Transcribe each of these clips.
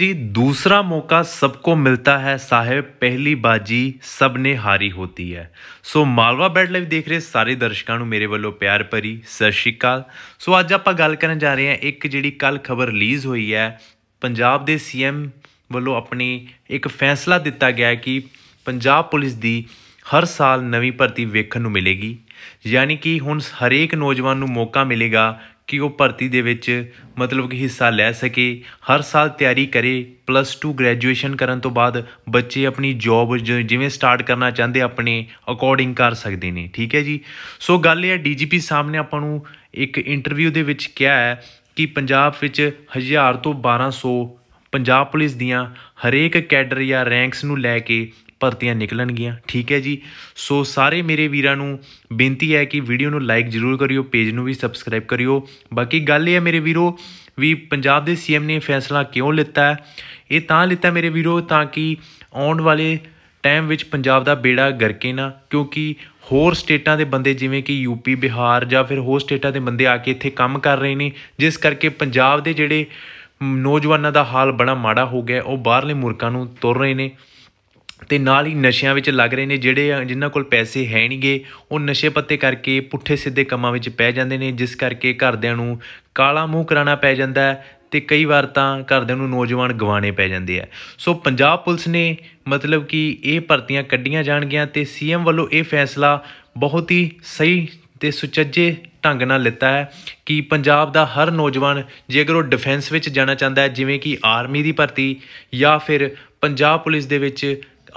ਜੀ ਦੂਸਰਾ ਮੌਕਾ ਸਭ ਕੋ ਮਿਲਤਾ ਹੈ ਸਾਹਿਬ ਪਹਿਲੀ ਬਾਜੀ ਸਭ ਨੇ ਹਾਰੀ ਹੋਤੀ ਹੈ ਸੋ ਮਾਲਵਾ ਬੈਡ ਲਾਈਵ ਦੇਖ ਰਹੇ ਸਾਰੇ ਦਰਸ਼ਕਾਂ ਨੂੰ ਮੇਰੇ ਵੱਲੋਂ ਪਿਆਰ ਭਰੀ ਸਤਿ ਸ਼੍ਰੀ ਅਕਾਲ ਸੋ ਅੱਜ ਆਪਾਂ ਗੱਲ ਕਰਨ ਜਾ ਰਹੇ ਹਾਂ ਇੱਕ ਜਿਹੜੀ ਕੱਲ ਖਬਰ ਰਿਲੀਜ਼ ਹੋਈ ਹੈ ਪੰਜਾਬ ਦੇ ਸੀਐਮ ਵੱਲੋਂ ਆਪਣੀ ਇੱਕ ਫੈਸਲਾ ਦਿੱਤਾ ਗਿਆ ਹੈ ਕਿ ਪੰਜਾਬ ਪੁਲਿਸ ਦੀ ਹਰ ਸਾਲ ਨਵੀਂ ਭਰਤੀ ਵੇਖਣ ਨੂੰ ਮਿਲੇਗੀ ਯਾਨੀ ਕਿ ਹੁਣ ਹਰੇਕ ਨੌਜਵਾਨ ਨੂੰ ਮੌਕਾ ਮਿਲੇਗਾ ਕਿ ਉਹ ਭਰਤੀ ਦੇ ਵਿੱਚ ਮਤਲਬ ਕਿ ਹਿੱਸਾ ਲੈ ਸਕੇ ਹਰ ਸਾਲ ਤਿਆਰੀ ਕਰੇ ਪਲੱਸ 2 ਗ੍ਰੈਜੂਏਸ਼ਨ ਕਰਨ ਤੋਂ ਬਾਅਦ ਬੱਚੇ ਆਪਣੀ ਜੌਬ ਜਿਵੇਂ ਸਟਾਰਟ ਕਰਨਾ ਚਾਹੁੰਦੇ ਆਪਣੇ ਅਕੋਰਡਿੰਗ ਕਰ ਸਕਦੇ ਨੇ ਠੀਕ ਹੈ ਜੀ ਸੋ ਗੱਲ ਇਹ ਹੈ ਡੀਜੀਪੀ ਸਾਹਿਬ ਨੇ ਆਪਾਂ ਨੂੰ ਇੱਕ ਇੰਟਰਵਿਊ ਦੇ ਵਿੱਚ ਕਿਹਾ ਹੈ ਕਿ ਪੰਜਾਬ ਵਿੱਚ 1000 ਤੋਂ 1200 ਪੰਜਾਬ ਪੁਲਿਸ ਦੀਆਂ ਹਰੇਕ ਕੈਡਰ ਜਾਂ ਰੈਂਕਸ ਨੂੰ ਲੈ ਕੇ ਭਰਤੀਆਂ ਨਿਕਲਣਗੀਆਂ ਠੀਕ ਹੈ ਜੀ ਸੋ ਸਾਰੇ ਮੇਰੇ ਵੀਰਾਂ ਨੂੰ ਬੇਨਤੀ ਹੈ ਕਿ ਵੀਡੀਓ ਨੂੰ ਲਾਈਕ ਜ਼ਰੂਰ ਕਰਿਓ ਪੇਜ ਨੂੰ ਵੀ ਸਬਸਕ੍ਰਾਈਬ ਕਰਿਓ ਬਾਕੀ ਗੱਲ ਇਹ ਹੈ ਮੇਰੇ ਵੀਰੋ ਵੀ ਪੰਜਾਬ ਦੇ ਸੀਐਮ ਨੇ ਫੈਸਲਾ ਕਿਉਂ ਲਿੱਤਾ ਹੈ ਇਹ ਤਾਂ ਲਿੱਤਾ ਮੇਰੇ ਵੀਰੋ ਤਾਂ ਕਿ ਆਉਣ ਵਾਲੇ ਟਾਈਮ ਵਿੱਚ ਪੰਜਾਬ ਦਾ ਬੇੜਾ ਗਰਕੇ ਨਾ ਕਿਉਂਕਿ ਹੋਰ ਸਟੇਟਾਂ ਦੇ ਬੰਦੇ ਜਿਵੇਂ ਕਿ ਯੂਪੀ ਬਿਹਾਰ ਜਾਂ ਫਿਰ ਹੋਰ ਸਟੇਟਾਂ ਦੇ ਬੰਦੇ ਆ ਕੇ ਇੱਥੇ ਕੰਮ ਕਰ ਰਹੇ ਨੇ ਜਿਸ ਕਰਕੇ ਪੰਜਾਬ ਦੇ ਜਿਹੜੇ ਨੌਜਵਾਨਾਂ ਦਾ ਹਾਲ ਬੜਾ ਮਾੜਾ ਹੋ ਗਿਆ ਉਹ ਬਾਹਰਲੇ ਮੁਲਕਾਂ ਨੂੰ ਤੁਰ ਰਹੇ ਨੇ ਤੇ ਨਾਲ ਹੀ ਨਸ਼ਿਆਂ ਵਿੱਚ ਲੱਗ ਰਹੇ ਨੇ ਜਿਹੜੇ ਜਿਨ੍ਹਾਂ ਕੋਲ ਪੈਸੇ ਹੈ ਨਹੀਂਗੇ ਉਹ ਨਸ਼ੇ ਪੱਤੇ ਕਰਕੇ ਪੁੱਠੇ ਸਿੱਧੇ ਕੰਮਾਂ ਵਿੱਚ ਪੈ ਜਾਂਦੇ ਨੇ ਜਿਸ ਕਰਕੇ ਘਰਦਿਆਂ ਨੂੰ ਕਾਲਾ ਮੂੰਹ ਕਰਾਣਾ ਪੈ ਜਾਂਦਾ ਤੇ ਕਈ ਵਾਰ ਤਾਂ ਘਰਦਿਆਂ ਨੂੰ ਨੌਜਵਾਨ ਗਵਾਣੇ ਪੈ ਜਾਂਦੇ ਆ ਸੋ ਪੰਜਾਬ ਪੁਲਿਸ ਨੇ ਮਤਲਬ ਕਿ ਇਹ ਭਰਤੀਆਂ ਕੱਢੀਆਂ ਜਾਣਗੀਆਂ ਤੇ ਸੀਐਮ ਵੱਲੋਂ ਇਹ ਫੈਸਲਾ ਬਹੁਤ ਹੀ ਸਹੀ ਤੇ ਸੁਚੱਜੇ ਢੰਗ ਨਾਲ ਲਿੱਤਾ ਹੈ ਕਿ ਪੰਜਾਬ ਦਾ ਹਰ ਨੌਜਵਾਨ ਜੇਕਰ ਉਹ ਡਿਫੈਂਸ ਵਿੱਚ ਜਾਣਾ ਚਾਹੁੰਦਾ ਹੈ ਜਿਵੇਂ ਕਿ ਆਰਮੀ ਦੀ ਭਰਤੀ ਜਾਂ ਫਿਰ ਪੰਜਾਬ ਪੁਲਿਸ ਦੇ ਵਿੱਚ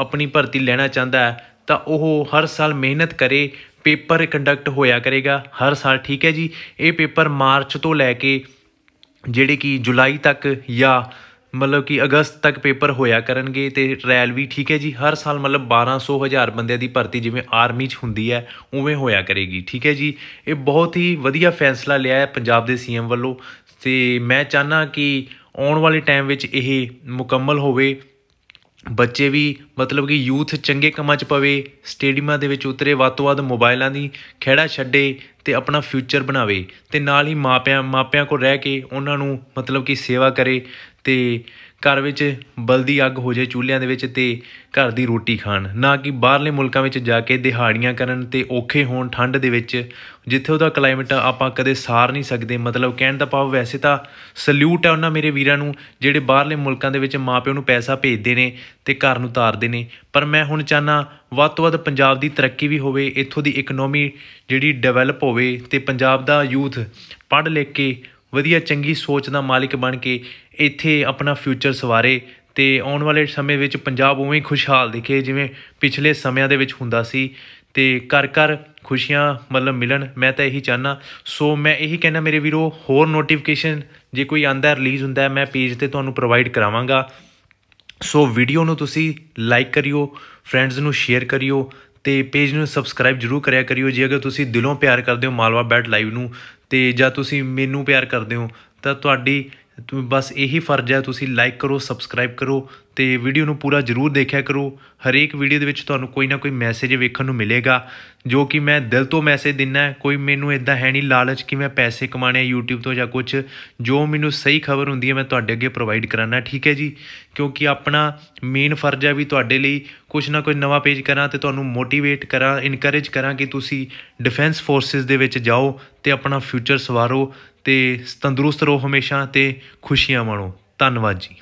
ਆਪਣੀ ਭਰਤੀ ਲੈਣਾ ਚਾਹੁੰਦਾ ਹੈ ਤਾਂ ਉਹ ਹਰ ਸਾਲ ਮਿਹਨਤ ਕਰੇ ਪੇਪਰ ਕੰਡਕਟ ਹੋਇਆ ਕਰੇਗਾ ਹਰ ਸਾਲ ਠੀਕ ਹੈ ਜੀ ਇਹ ਪੇਪਰ ਮਾਰਚ ਤੋਂ ਲੈ ਕੇ ਜਿਹੜੇ ਕਿ ਜੁਲਾਈ ਤੱਕ ਜਾਂ ਮਤਲਬ ਕਿ ਅਗਸਤ ਤੱਕ ਪੇਪਰ ਹੋਇਆ ਕਰਨਗੇ ਤੇ ਰੈਲ ਵੀ ਠੀਕ ਹੈ ਜੀ ਹਰ ਸਾਲ ਮਤਲਬ 1200 ਹਜ਼ਾਰ ਬੰਦਿਆਂ ਦੀ ਭਰਤੀ ਜਿਵੇਂ ਆਰਮੀ 'ਚ ਹੁੰਦੀ ਹੈ ਉਵੇਂ ਹੋਇਆ ਕਰੇਗੀ ਠੀਕ ਹੈ ਜੀ ਇਹ ਬਹੁਤ ਹੀ ਵਧੀਆ ਫੈਸਲਾ ਲਿਆ ਹੈ ਪੰਜਾਬ ਦੇ ਸੀਐਮ ਵੱਲੋਂ ਤੇ ਮੈਂ ਚਾਹਨਾ ਕਿ ਆਉਣ ਵਾਲੇ ਟਾਈਮ ਵਿੱਚ ਇਹ ਮੁਕੰਮਲ ਹੋਵੇ ਬੱਚੇ ਵੀ ਮਤਲਬ ਕਿ ਯੂਥ ਚੰਗੇ ਕੰਮਾਂ 'ਚ ਪਵੇ ਸਟੇਡੀਅਮਾਂ ਦੇ ਵਿੱਚ ਉਤਰੇ ਵੱਧ ਤੋਂ ਵੱਧ ਮੋਬਾਈਲਾਂ ਦੀ ਖੇੜਾ ਛੱਡੇ ਤੇ ਆਪਣਾ ਫਿਊਚਰ ਬਣਾਵੇ ਤੇ ਨਾਲ ਹੀ ਮਾਪਿਆਂ ਮਾਪਿਆਂ ਕੋਲ ਰਹਿ ਕੇ ਉਹਨਾਂ ਨੂੰ ਮਤਲਬ ਕਿ ਸੇਵਾ ਕਰੇ ਤੇ ਘਰ ਵਿੱਚ ਬਲਦੀ ਅੱਗ ਹੋ ਜਾਏ ਚੁੱਲ੍ਹਿਆਂ ਦੇ ਵਿੱਚ ਤੇ ਘਰ ਦੀ ਰੋਟੀ ਖਾਣ ਨਾ ਕਿ ਬਾਹਰਲੇ ਮੁਲਕਾਂ ਵਿੱਚ ਜਾ ਕੇ ਦਿਹਾੜੀਆਂ ਕਰਨ ਤੇ ਔਖੇ ਹੋਣ ਠੰਡ ਦੇ ਵਿੱਚ ਜਿੱਥੇ ਉਹਦਾ ਕਲਾਈਮੇਟ ਆਪਾਂ ਕਦੇ ਸਾਰ ਨਹੀਂ ਸਕਦੇ ਮਤਲਬ ਕਹਿਣ ਦਾ ਭਾਵ ਵੈਸੇ ਤਾਂ ਸਲੂਟ ਹੈ ਉਹਨਾਂ ਮੇਰੇ ਵੀਰਾਂ ਨੂੰ ਜਿਹੜੇ ਬਾਹਰਲੇ ਮੁਲਕਾਂ ਦੇ ਵਿੱਚ ਮਾਪਿਆਂ ਨੂੰ ਪੈਸਾ ਭੇਜਦੇ ਨੇ ਤੇ ਘਰ ਨੂੰ ਤਾਰਦੇ ਨੇ ਪਰ ਮੈਂ ਹੁਣ ਚਾਹਨਾ ਵੱਧ ਤੋਂ ਵੱਧ ਪੰਜਾਬ ਦੀ ਤਰੱਕੀ ਵੀ ਹੋਵੇ ਇੱਥੋਂ ਦੀ ਇਕਨੋਮੀ ਜਿਹੜੀ ਡਿਵੈਲਪ ਹੋਵੇ ਤੇ ਪੰਜਾਬ ਦਾ ਯੂਥ ਪੜ੍ਹ ਲਿਖ ਕੇ ਵਧੀਆ ਚੰਗੀ ਸੋਚ ਦਾ ਮਾਲਿਕ ਬਣ ਕੇ ਇੱਥੇ ਆਪਣਾ ਫਿਊਚਰ ਸਵਾਰੇ ਤੇ ਆਉਣ ਵਾਲੇ ਸਮੇਂ ਵਿੱਚ ਪੰਜਾਬ ਉਵੇਂ ਹੀ ਖੁਸ਼ਹਾਲ ਦਿਖੇ ਜਿਵੇਂ ਪਿਛਲੇ ਸਮਿਆਂ ਦੇ ਵਿੱਚ ਹੁੰਦਾ ਸੀ ਤੇ ਕਰ ਕਰ ਖੁਸ਼ੀਆਂ ਮਤਲਬ ਮਿਲਣ ਮੈਂ ਤਾਂ ਇਹੀ ਚਾਹਨਾ ਸੋ ਮੈਂ ਇਹੀ ਕਹਿਣਾ ਮੇਰੇ ਵੀਰੋ ਹੋਰ ਨੋਟੀਫਿਕੇਸ਼ਨ ਜੇ ਕੋਈ ਆਂਦਾ ਰਿਲੀਜ਼ ਹੁੰਦਾ ਮੈਂ ਪੇਜ ਤੇ ਤੁਹਾਨੂੰ ਪ੍ਰੋਵਾਈਡ ਕਰਾਵਾਂਗਾ ਸੋ ਵੀਡੀਓ ਨੂੰ ਤੁਸੀਂ ਲਾਈਕ ਕਰਿਓ ਫਰੈਂਡਸ ਨੂੰ ਸ਼ੇਅਰ ਕਰਿਓ ਤੇ ਪੇਜ ਨੂੰ ਸਬਸਕ੍ਰਾਈਬ ਜਰੂਰ ਕਰਿਆ ਕਰਿਓ ਜੇ ਅਗਰ ਤੁਸੀਂ ਦਿਲੋਂ ਪਿਆਰ ਕਰਦੇ ਹੋ ਮਾਲਵਾ ਬੈਟ ਲਾਈਵ ਨੂੰ ਤੇ ਜਾਂ ਤੁਸੀਂ ਮੈਨੂੰ ਪਿਆਰ ਕਰਦੇ ਹੋ ਤਾਂ ਤੁਹਾਡੀ ਤੋ ਬਸ ਇਹੀ ਫਰਜ਼ ਹੈ ਤੁਸੀਂ ਲਾਈਕ ਕਰੋ ਸਬਸਕ੍ਰਾਈਬ ਕਰੋ ਤੇ ਵੀਡੀਓ ਨੂੰ ਪੂਰਾ ਜ਼ਰੂਰ ਦੇਖਿਆ ਕਰੋ ਹਰੇਕ ਵੀਡੀਓ ਦੇ ਵਿੱਚ ਤੁਹਾਨੂੰ ਕੋਈ ਨਾ ਕੋਈ ਮੈਸੇਜ ਵੇਖਣ ਨੂੰ ਮਿਲੇਗਾ ਜੋ ਕਿ ਮੈਂ ਦਿਲ ਤੋਂ ਮੈਸੇਜ ਦਿੰਨਾ ਕੋਈ ਮੈਨੂੰ ਇਦਾਂ ਹੈ ਨਹੀਂ ਲਾਲਚ ਕਿ ਮੈਂ ਪੈਸੇ ਕਮਾਣੇ YouTube ਤੋਂ ਜਾਂ ਕੁਝ ਜੋ ਮੈਨੂੰ ਸਹੀ ਖਬਰ ਹੁੰਦੀ ਹੈ ਮੈਂ ਤੁਹਾਡੇ ਅੱਗੇ ਪ੍ਰੋਵਾਈਡ ਕਰਾਣਾ ਠੀਕ ਹੈ ਜੀ ਕਿਉਂਕਿ ਆਪਣਾ ਮੇਨ ਫਰਜ਼ ਹੈ ਵੀ ਤੁਹਾਡੇ ਲਈ ਕੁਝ ਨਾ ਕੋਈ ਨਵਾਂ ਪੇਜ ਕਰਾਂ ਤੇ ਤੁਹਾਨੂੰ ਮੋਟੀਵੇਟ ਕਰਾਂ ਇਨਕਰੇਜ ਕਰਾਂ ਕਿ ਤੁਸੀਂ ਡਿਫੈਂਸ ਫੋਰਸਸ ਦੇ ਵਿੱਚ ਜਾਓ ਤੇ ਆਪਣਾ ਫਿਊਚਰ ਸਵਾਰੋ ਤੇ ਤੰਦਰੁਸਤ ਰਹੋ ਹਮੇਸ਼ਾ ਤੇ ਖੁਸ਼ੀਆਂ ਮਾਣੋ ਧੰਨਵਾਦ ਜੀ